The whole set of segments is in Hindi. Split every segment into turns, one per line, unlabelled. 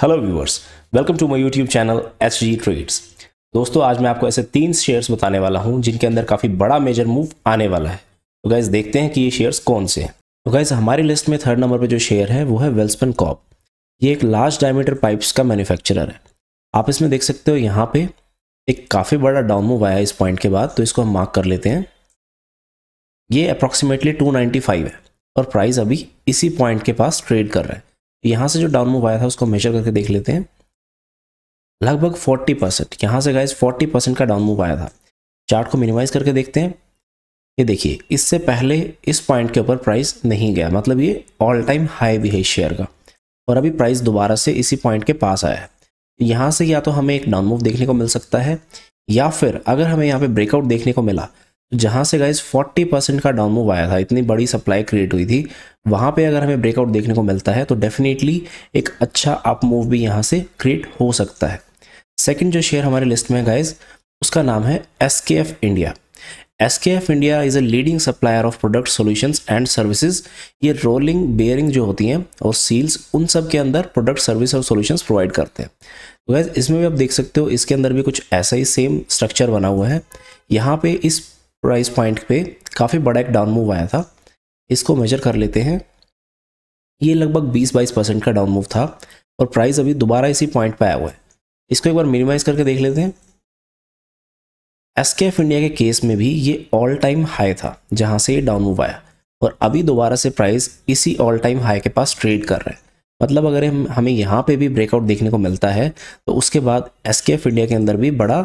hello viewers welcome to my YouTube channel H G trades दोस्तों आज मैं आपको ऐसे तीन शेयर्स बताने वाला हूं जिनके अंदर काफ़ी बड़ा मेजर मूव आने वाला है तो गाइज देखते हैं कि ये शेयर्स कौन से हैं तो गाइज हमारी लिस्ट में थर्ड नंबर पर जो शेयर है वो है वेल्सपन कॉप ये एक लार्ज डायमीटर पाइप्स का मैन्युफैक्चरर है आप इसमें देख सकते हो यहाँ पे एक काफ़ी बड़ा डाउन मूव आया इस पॉइंट के बाद तो इसको हम मार्क कर लेते हैं ये अप्रॉक्सीमेटली टू है और प्राइस अभी इसी पॉइंट के पास ट्रेड कर रहा है यहाँ से जो डाउन मूव आया था उसको मेजर करके देख लेते हैं लगभग 40 परसेंट यहाँ से गाइज 40 परसेंट का डाउन मूव आया था चार्ट को मिनिमाइज करके देखते हैं ये देखिए इससे पहले इस पॉइंट के ऊपर प्राइस नहीं गया मतलब ये ऑल टाइम हाई भी है शेयर का और अभी प्राइस दोबारा से इसी पॉइंट के पास आया है यहाँ से या तो हमें एक डाउन मूव देखने को मिल सकता है या फिर अगर हमें यहाँ पे ब्रेकआउट देखने को मिला जहाँ से गाइज 40 परसेंट का डाउन मूव आया था इतनी बड़ी सप्लाई क्रिएट हुई थी वहाँ पे अगर हमें ब्रेकआउट देखने को मिलता है तो डेफिनेटली एक अच्छा अप मूव भी यहाँ से क्रिएट हो सकता है सेकंड जो शेयर हमारे लिस्ट में गाइज उसका नाम है S India S India is a leading supplier of product solution and services ये रोलिंग बेयरिंग जो होती हैं और सील्स उन सब के अंदर प्रोडक्ट सर्विस और सोल्यूशन प्रोवाइड करते हैं तो गैस इसमें भी आप देख सकते हो इसके अंदर भी कुछ ऐसा ही सेम स्ट्रक्चर बना हुआ है यहाँ पे इस प्राइस पॉइंट पे काफ़ी बड़ा एक डाउन मूव आया था इसको मेजर कर लेते हैं ये लगभग 20 बाईस परसेंट का डाउन मूव था और प्राइस अभी दोबारा इसी पॉइंट पे आया हुआ है इसको एक बार मिनिमाइज करके देख लेते हैं एस के एफ इंडिया के केस में भी ये ऑल टाइम हाई था जहाँ से ये डाउन मूव आया और अभी दोबारा से प्राइस इसी ऑल टाइम हाई के पास ट्रेड कर रहे हैं मतलब अगर हम हमें यहाँ पे भी ब्रेकआउट देखने को मिलता है तो उसके बाद एस के इंडिया के अंदर भी बड़ा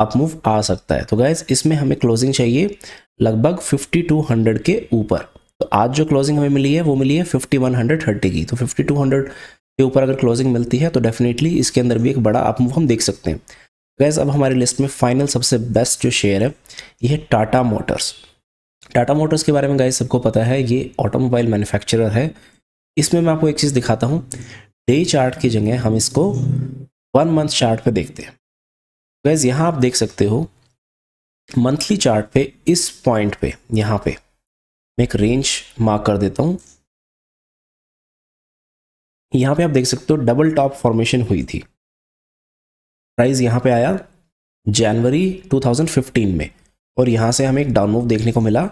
अप मूव आ सकता है तो गाइज इसमें हमें क्लोजिंग चाहिए लगभग फिफ्टी टू हंड्रेड के ऊपर तो आज जो क्लोजिंग हमें मिली है वो मिली है फिफ्टी वन हंड्रेड थर्टी की तो फिफ्टी टू हंड्रेड के ऊपर अगर क्लोजिंग मिलती है तो डेफिनेटली इसके अंदर भी एक बड़ा अप मूव हम देख सकते हैं गैस अब हमारी लिस्ट में फाइनल सबसे बेस्ट जो शेयर है ये है टाटा मोटर्स टाटा मोटर्स के बारे में गाइज सबको पता है ये ऑटोमोबाइल मैन्युफैक्चरर है इसमें मैं आपको एक चीज़ दिखाता हूँ डे चार्ट की जगह हम इसको वन मंथ चार्ट पे देखते हैं गैज़ यहाँ आप देख सकते हो मंथली चार्ट पे इस पॉइंट पे यहाँ पे मैं एक रेंज मार्क कर देता हूँ यहाँ पे आप देख सकते हो डबल टॉप फॉर्मेशन हुई थी प्राइस यहाँ पे आया जनवरी 2015 में और यहाँ से हमें एक डाउन मूव देखने को मिला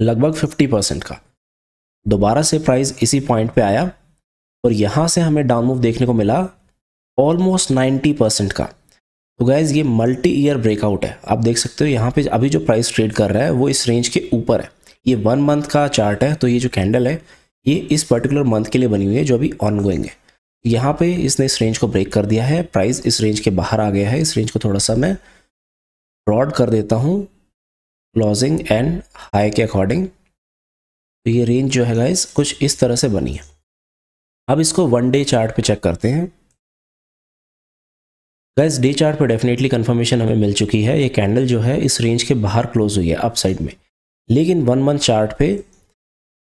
लगभग 50 परसेंट का दोबारा से प्राइस इसी पॉइंट पे आया और यहाँ से हमें डाउन मूव देखने को मिला ऑलमोस्ट 90 परसेंट का तो गाइज ये मल्टी ईयर ब्रेकआउट है आप देख सकते हो यहाँ पे अभी जो प्राइस ट्रेड कर रहा है वो इस रेंज के ऊपर है ये वन मंथ का चार्ट है तो ये जो कैंडल है ये इस पर्टिकुलर मंथ के लिए बनी हुई है जो अभी ऑनगोइंग है यहाँ पे इसने इस रेंज को ब्रेक कर दिया है प्राइस इस रेंज के बाहर आ गया है इस रेंज को थोड़ा सा मैं ब्रॉड कर देता हूँ क्लोजिंग एंड हाई के अकॉर्डिंग तो ये रेंज जो है गाइज कुछ इस तरह से बनी है अब इसको वन डे चार्ट पे चेक करते हैं गैस डे चार्ट पर डेफिनेटली कंफर्मेशन हमें मिल चुकी है ये कैंडल जो है इस रेंज के बाहर क्लोज हुई है अप साइड में लेकिन वन मंथ चार्ट पे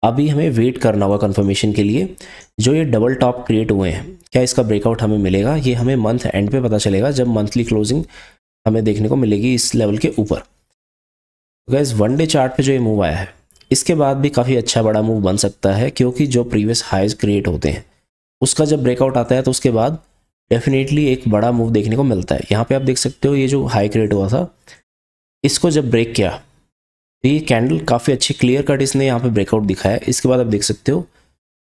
अभी हमें वेट करना होगा कंफर्मेशन के लिए जो ये डबल टॉप क्रिएट हुए हैं क्या इसका ब्रेकआउट हमें मिलेगा ये हमें मंथ एंड पे पता चलेगा जब मंथली क्लोजिंग हमें देखने को मिलेगी इस लेवल के ऊपर गैस वन डे चार्ट पे जो ये मूव आया है इसके बाद भी काफ़ी अच्छा बड़ा मूव बन सकता है क्योंकि जो प्रीवियस हाइज क्रिएट होते हैं उसका जब ब्रेकआउट आता है तो उसके बाद डेफिनेटली एक बड़ा मूव देखने को मिलता है यहाँ पे आप देख सकते हो ये जो हाई क्रिएट हुआ था इसको जब ब्रेक किया तो ये कैंडल काफ़ी अच्छी क्लियर कट इसने यहाँ पे ब्रेकआउट दिखाया है इसके बाद आप देख सकते हो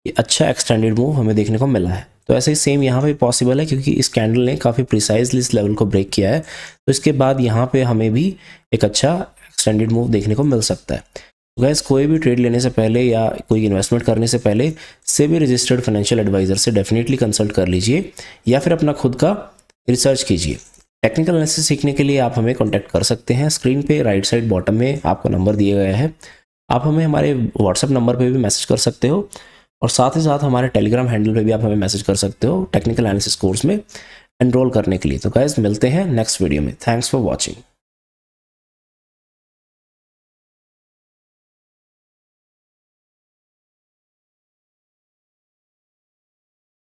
ये अच्छा एक्सटेंडेड मूव हमें देखने को मिला है तो ऐसे ही सेम यहाँ पे पॉसिबल है क्योंकि इस कैंडल ने काफ़ी प्रिसाइजली इस लेवल को ब्रेक किया है तो इसके बाद यहाँ पर हमें भी एक अच्छा एक्सटेंडेड मूव देखने को मिल सकता है गैस तो कोई भी ट्रेड लेने से पहले या कोई इन्वेस्टमेंट करने से पहले से भी रजिस्टर्ड फाइनेंशियल एडवाइज़र से डेफिनेटली कंसल्ट कर लीजिए या फिर अपना खुद का रिसर्च कीजिए टेक्निकल एनालिसिस सीखने के लिए आप हमें कॉन्टैक्ट कर सकते हैं स्क्रीन पे राइट साइड बॉटम में आपका नंबर दिया गया है आप हमें हमारे व्हाट्सअप नंबर पर भी मैसेज कर सकते हो और साथ ही साथ हमारे टेलीग्राम हैंडल पर भी आप हमें मैसेज कर सकते हो टेक्निकल एनालिसिस कोर्स में एनरोल करने के लिए तो गैस मिलते हैं नेक्स्ट वीडियो में थैंक्स फॉर वॉचिंग